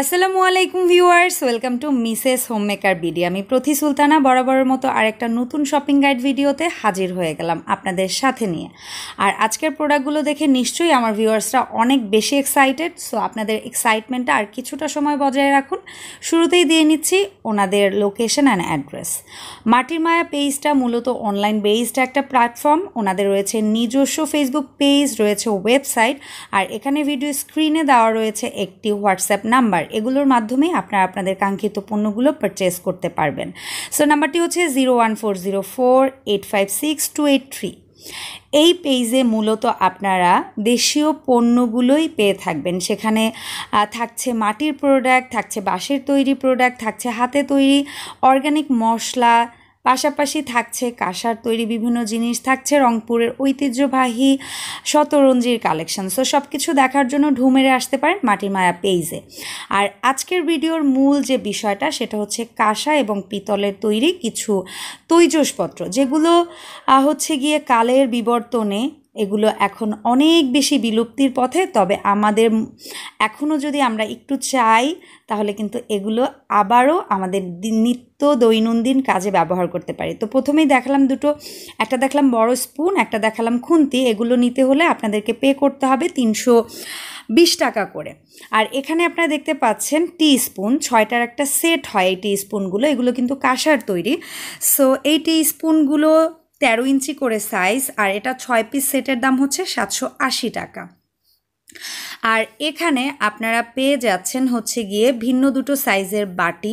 আসসালামু আলাইকুম viewers welcome to Mrs homemaker BD আমি প্রতি সুলতানা বরাবরের মতো আরেকটা নতুন শপিং গাইড ভিডিওতে হাজির হয়ে গেলাম আপনাদের সাথে নিয়ে আর আজকের প্রোডাক্টগুলো দেখে নিশ্চয়ই আমার ভিউয়ার্সরা অনেক বেশি এক্সাইটেড সো আপনাদের এক্সাইটমেন্টটা আর কিছুটা সময় বজায় রাখুন শুরুতেই দিয়ে নিচ্ছি ওনাদের লোকেশন অ্যান্ড অ্যাড্রেস মাটির মায়া পেজটা মূলত অনলাইন বেসড একটা প্ল্যাটফর্ম ওনাদের রয়েছে নিজস্ব ফেসবুক পেজ রয়েছে ওয়েবসাইট আর এখানে ভিডিও স্ক্রিনে দেওয়া রয়েছে একটি হোয়াটসঅ্যাপ নাম্বার অফার এগুলোর মাধ্যমে আপনারা আপনাদের কাঙ্ক্ষিত পণ্যগুলো পারচেস করতে পারবেন সো নাম্বারটি হচ্ছে zero one four zero four eight five six two eight three এই পেজে মূলত আপনারা দেশীয় পণ্যগুলোই পেয়ে থাকবেন সেখানে থাকছে মাটির প্রোডাক্ট থাকছে বাঁশের তৈরি প্রোডাক্ট থাকছে হাতে তৈরি অর্গ্যানিক মশলা পাশাপাশি থাকছে কাঁসার তৈরি বিভিন্ন জিনিস থাকছে রংপুরের ঐতিহ্যবাহী শতরঞ্জির কালেকশন সো সব কিছু দেখার জন্য ঢুমেরে আসতে পারেন মাটির মায়া পেইজে আর আজকের ভিডিওর মূল যে বিষয়টা সেটা হচ্ছে কাঁসা এবং পিতলের তৈরি কিছু তৈজসপত্র যেগুলো হচ্ছে গিয়ে কালের বিবর্তনে এগুলো এখন অনেক বেশি বিলুপ্তির পথে তবে আমাদের এখনও যদি আমরা একটু চাই তাহলে কিন্তু এগুলো আবারও আমাদের নিত্য দৈনন্দিন কাজে ব্যবহার করতে পারি তো প্রথমেই দেখালাম দুটো একটা দেখালাম বড় স্পুন একটা দেখালাম খুন্তি এগুলো নিতে হলে আপনাদেরকে পে করতে হবে তিনশো বিশ টাকা করে আর এখানে আপনারা দেখতে পাচ্ছেন টি স্পুন ছয়টার একটা সেট হয় এই টি স্পুনগুলো এগুলো কিন্তু কাঁসার তৈরি সো এই টি স্পুনগুলো তেরো ইঞ্চি করে সাইজ আর এটা ছয় পিস সেটের দাম হচ্ছে সাতশো আশি টাকা আর এখানে আপনারা পেয়ে যাচ্ছেন হচ্ছে গিয়ে ভিন্ন দুটো সাইজের বাটি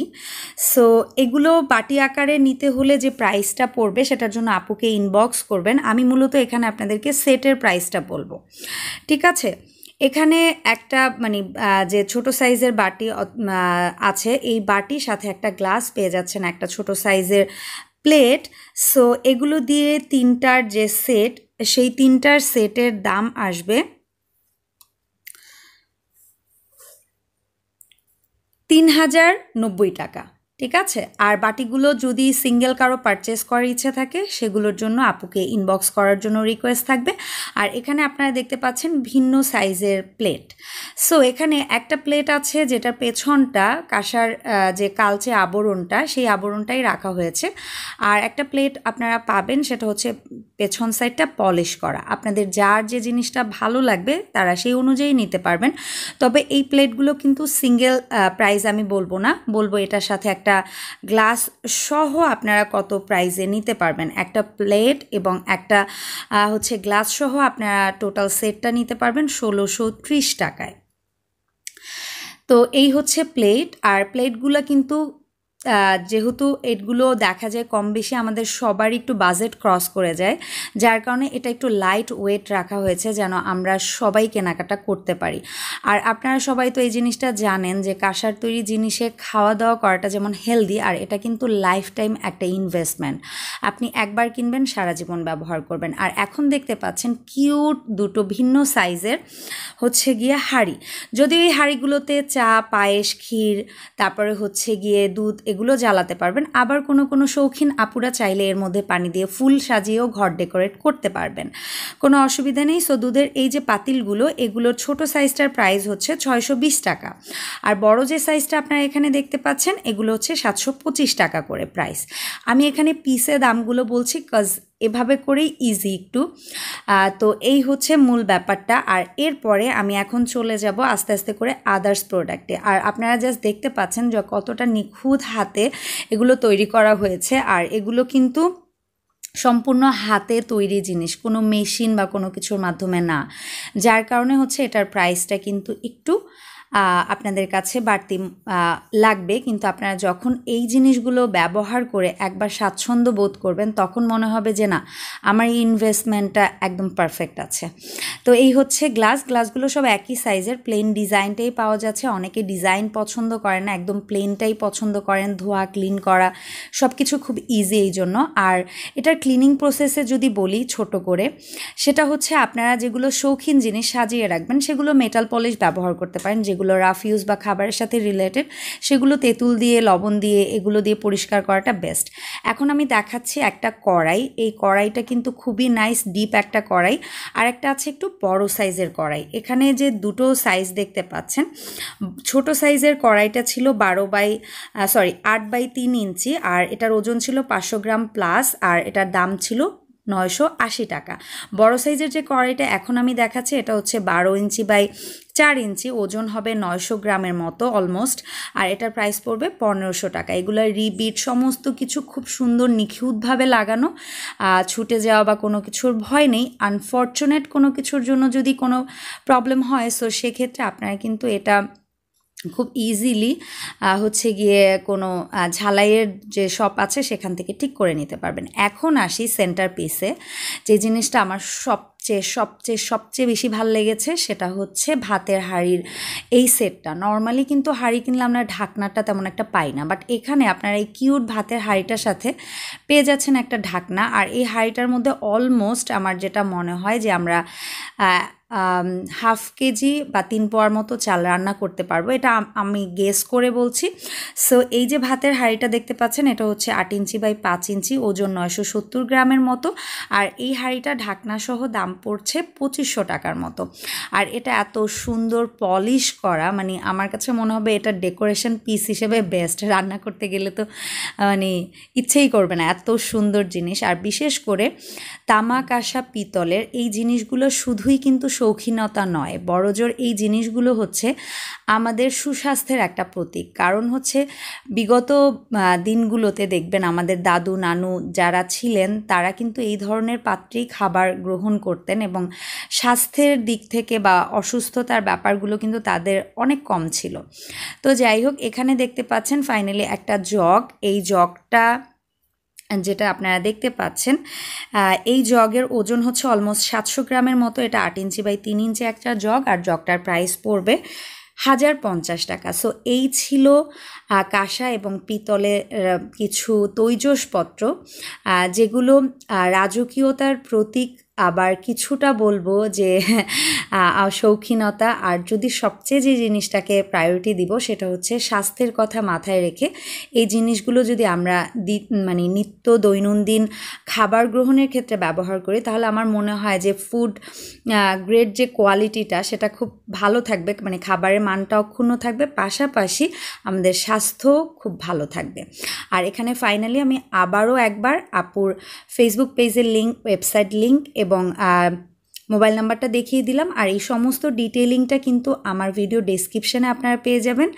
সো এগুলো বাটি আকারে নিতে হলে যে প্রাইসটা পড়বে সেটার জন্য আপুকে ইনবক্স করবেন আমি মূলত এখানে আপনাদেরকে সেটের প্রাইসটা বলবো ঠিক আছে এখানে একটা মানে যে ছোট সাইজের বাটি আছে এই বাটির সাথে একটা গ্লাস পেয়ে যাচ্ছেন একটা ছোট সাইজের প্লেট সো এগুলো দিয়ে তিনটার যে সেট সেই তিনটার সেটের দাম আসবে তিন হাজার নব্বই টাকা ঠিক আছে আর বাটিগুলো যদি সিঙ্গেল কারো পারচেস করার ইচ্ছে থাকে সেগুলোর জন্য আপুকে ইনবক্স করার জন্য রিকোয়েস্ট থাকবে আর এখানে আপনারা দেখতে পাচ্ছেন ভিন্ন সাইজের প্লেট সো এখানে একটা প্লেট আছে যেটার পেছনটা কাঁসার যে কালচে আবরণটা সেই আবরণটাই রাখা হয়েছে আর একটা প্লেট আপনারা পাবেন সেটা হচ্ছে পেছন সাইডটা পলিশ করা আপনাদের যার যে জিনিসটা ভালো লাগবে তারা সেই অনুযায়ী নিতে পারবেন তবে এই প্লেটগুলো কিন্তু সিঙ্গেল প্রাইস আমি বলবো না বলবো এটার সাথে একটা গ্লাস সহ আপনারা কত প্রাইজে নিতে পারবেন একটা প্লেট এবং একটা হচ্ছে গ্লাস সহ আপনারা টোটাল সেটটা নিতে পারবেন ষোলোশো ত্রিশ টাকায় তো এই হচ্ছে প্লেট আর প্লেটগুলো কিন্তু যেহেতু এগুলো দেখা যায় কম বেশি আমাদের সবারই একটু বাজেট ক্রস করে যায় যার কারণে এটা একটু লাইট ওয়েট রাখা হয়েছে যেন আমরা সবাই কেনাকাটা করতে পারি আর আপনারা সবাই তো এই জিনিসটা জানেন যে কাঁসার তৈরি জিনিসে খাওয়া দাওয়া করাটা যেমন হেলদি আর এটা কিন্তু লাইফ টাইম একটা ইনভেস্টমেন্ট আপনি একবার কিনবেন সারা জীবন ব্যবহার করবেন আর এখন দেখতে পাচ্ছেন কিউট দুটো ভিন্ন সাইজের হচ্ছে গিয়ে হাড়ি যদি ওই হাড়িগুলোতে চা পায়েস ক্ষীর তারপরে হচ্ছে গিয়ে দুধ এগুলো জ্বালাতে পারবেন আবার কোনো কোনো শৌখিন আপুরা চাইলে এর মধ্যে পানি দিয়ে ফুল সাজিয়েও ঘর ডেকোরেট করতে পারবেন কোনো অসুবিধা নেই সো দুধের এই যে পাতিলগুলো এগুলোর ছোট সাইজটার প্রাইস হচ্ছে ছয়শো টাকা আর বড় যে সাইজটা আপনারা এখানে দেখতে পাচ্ছেন এগুলো হচ্ছে সাতশো টাকা করে প্রাইস আমি এখানে পিসে দামগুলো বলছি কজ এভাবে করেই ইজি একটু তো এই হচ্ছে মূল ব্যাপারটা আর এরপরে আমি এখন চলে যাব আস্তে আস্তে করে আদার্স প্রোডাক্টে আর আপনারা জাস্ট দেখতে পাচ্ছেন যে কতটা নিখুঁত হাতে এগুলো তৈরি করা হয়েছে আর এগুলো কিন্তু সম্পূর্ণ হাতে তৈরি জিনিস কোনো মেশিন বা কোনো কিছুর মাধ্যমে না যার কারণে হচ্ছে এটার প্রাইসটা কিন্তু একটু আপনাদের কাছে বাড়তি লাগবে কিন্তু আপনারা যখন এই জিনিসগুলো ব্যবহার করে একবার স্বাচ্ছন্দ্য বোধ করবেন তখন মনে হবে যে না আমার এই ইনভেস্টমেন্টটা একদম পারফেক্ট আছে তো এই হচ্ছে গ্লাস গ্লাসগুলো সব একই সাইজের প্লেন ডিজাইনটাই পাওয়া যাচ্ছে অনেকে ডিজাইন পছন্দ করেন না একদম প্লেনটাই পছন্দ করেন ধোয়া ক্লিন করা সব কিছু খুব ইজি এই জন্য আর এটার ক্লিনিং প্রসেসে যদি বলি ছোট করে সেটা হচ্ছে আপনারা যেগুলো শৌখিন জিনিস সাজিয়ে রাখবেন সেগুলো মেটাল পলিশ ব্যবহার করতে পারেন যেগুলো যেগুলো রাফ ইউজ বা খাবারের সাথে রিলেটেড সেগুলো তেঁতুল দিয়ে লবণ দিয়ে এগুলো দিয়ে পরিষ্কার করাটা বেস্ট এখন আমি দেখাচ্ছি একটা কড়াই এই কড়াইটা কিন্তু খুবই নাইস ডিপ একটা কড়াই আর একটা আছে একটু বড় সাইজের কড়াই এখানে যে দুটো সাইজ দেখতে পাচ্ছেন ছোট সাইজের কড়াইটা ছিল বারো বাই সরি আট বাই তিন ইঞ্চি আর এটার ওজন ছিল পাঁচশো গ্রাম প্লাস আর এটার দাম ছিল নয়শো আশি টাকা বড় সাইজের যে কড়াইটা এখন আমি দেখাচ্ছি এটা হচ্ছে বারো ইঞ্চি বাই চার ইঞ্চি ওজন হবে নয়শো গ্রামের মতো অলমোস্ট আর এটার প্রাইস পড়বে পনেরোশো টাকা এগুলো রিবিট সমস্ত কিছু খুব সুন্দর নিখুঁতভাবে লাগানো ছুটে যাওয়া বা কোনো কিছুর ভয় নেই আনফর্চুনেট কোনো কিছুর জন্য যদি কোনো প্রবলেম হয় সো সেক্ষেত্রে আপনারা কিন্তু এটা খুব ইজিলি হচ্ছে গিয়ে কোনো ঝালাইয়ের যে শপ আছে সেখান থেকে ঠিক করে নিতে পারবেন এখন আসি সেন্টার পিসে যে জিনিসটা আমার সব সবচেয়ে সবচেয়ে সবচেয়ে বেশি ভাল লেগেছে সেটা হচ্ছে ভাতের হাঁড়ির এই সেটটা নর্মালি কিন্তু হাঁড়ি কিনলে আমরা ঢাকনাটা তেমন একটা পাই না বাট এখানে আপনারা এই কিউট ভাতের হাঁড়িটার সাথে পেয়ে যাচ্ছেন একটা ঢাকনা আর এই হাঁড়িটার মধ্যে অলমোস্ট আমার যেটা মনে হয় যে আমরা হাফ কেজি বা তিন পোয়ার মতো চাল রান্না করতে পারবো এটা আমি গেস করে বলছি সো এই যে ভাতের হাঁড়িটা দেখতে পাচ্ছেন এটা হচ্ছে আট ইঞ্চি বাই পাঁচ ইঞ্চি ওজন নয়শো সত্তর গ্রামের মতো আর এই হাঁড়িটা ঢাকনাসহ দাম পড়ছে পঁচিশশো টাকার মতো আর এটা এত সুন্দর পলিশ করা মানে আমার কাছে মনে হবে এটা ডেকোরেশন পিস হিসেবে বেস্ট রান্না করতে গেলে তো মানে ইচ্ছেই করবে না এত সুন্দর জিনিস আর বিশেষ করে তামাক আসা পিতলের এই জিনিসগুলো শুধুই কিন্তু শৌখিনতা নয় বড়জোর এই জিনিসগুলো হচ্ছে আমাদের সুস্বাস্থ্যের একটা প্রতীক কারণ হচ্ছে বিগত দিনগুলোতে দেখবেন আমাদের দাদু নানু যারা ছিলেন তারা কিন্তু এই ধরনের পাত্রেই খাবার গ্রহণ করতেন এবং স্বাস্থ্যের দিক থেকে বা অসুস্থতার ব্যাপারগুলো কিন্তু তাদের অনেক কম ছিল তো যাই হোক এখানে দেখতে পাচ্ছেন ফাইনালি একটা জগ এই জগটা যেটা আপনারা দেখতে পাচ্ছেন এই জগের ওজন হচ্ছে অলমোস্ট সাতশো গ্রামের মতো এটা আট ইঞ্চি বাই তিন ইঞ্চি একটা জগ আর জগটার প্রাইস পড়বে হাজার পঞ্চাশ টাকা সো এই ছিল কাঁসা এবং পিতলের কিছু তৈজসপত্র যেগুলো রাজকীয়তার প্রতীক আবার কিছুটা বলবো যে শৌখিনতা আর যদি সবচেয়ে যে জিনিসটাকে প্রায়োরিটি দিব সেটা হচ্ছে স্বাস্থ্যের কথা মাথায় রেখে এই জিনিসগুলো যদি আমরা দি মানে নিত্য দৈনন্দিন খাবার গ্রহণের ক্ষেত্রে ব্যবহার করি তাহলে আমার মনে হয় যে ফুড গ্রেড যে কোয়ালিটিটা সেটা খুব ভালো থাকবে মানে খাবারের মানটা অক্ষুণ্ণ থাকবে পাশাপাশি আমাদের স্বাস্থ্য খুব ভালো থাকবে আর এখানে ফাইনালি আমি আবারও একবার আপুর ফেসবুক পেজের লিঙ্ক ওয়েবসাইট লিঙ্ক এবং এবং মোবাইল নাম্বারটা দেখিয়ে দিলাম আর এই সমস্ত ডিটেলিংটা কিন্তু আমার ভিডিও ডেসক্রিপশানে আপনারা পেয়ে যাবেন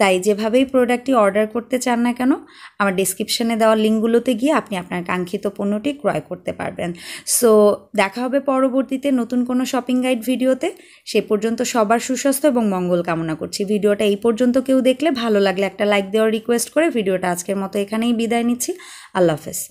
তাই যেভাবেই প্রোডাক্টটি অর্ডার করতে চান না কেন আমার ডেসক্রিপশানে দেওয়া লিঙ্কগুলোতে গিয়ে আপনি আপনার কাঙ্ক্ষিত পণ্যটি ক্রয় করতে পারবেন সো দেখা হবে পরবর্তীতে নতুন কোনো শপিং গাইড ভিডিওতে সে পর্যন্ত সবার সুস্বাস্থ্য এবং মঙ্গল কামনা করছি ভিডিওটা এই পর্যন্ত কেউ দেখলে ভালো লাগলে একটা লাইক দেওয়ার রিকোয়েস্ট করে ভিডিওটা আজকের মতো এখানেই বিদায় নিচ্ছি আল্লাহ হাফেজ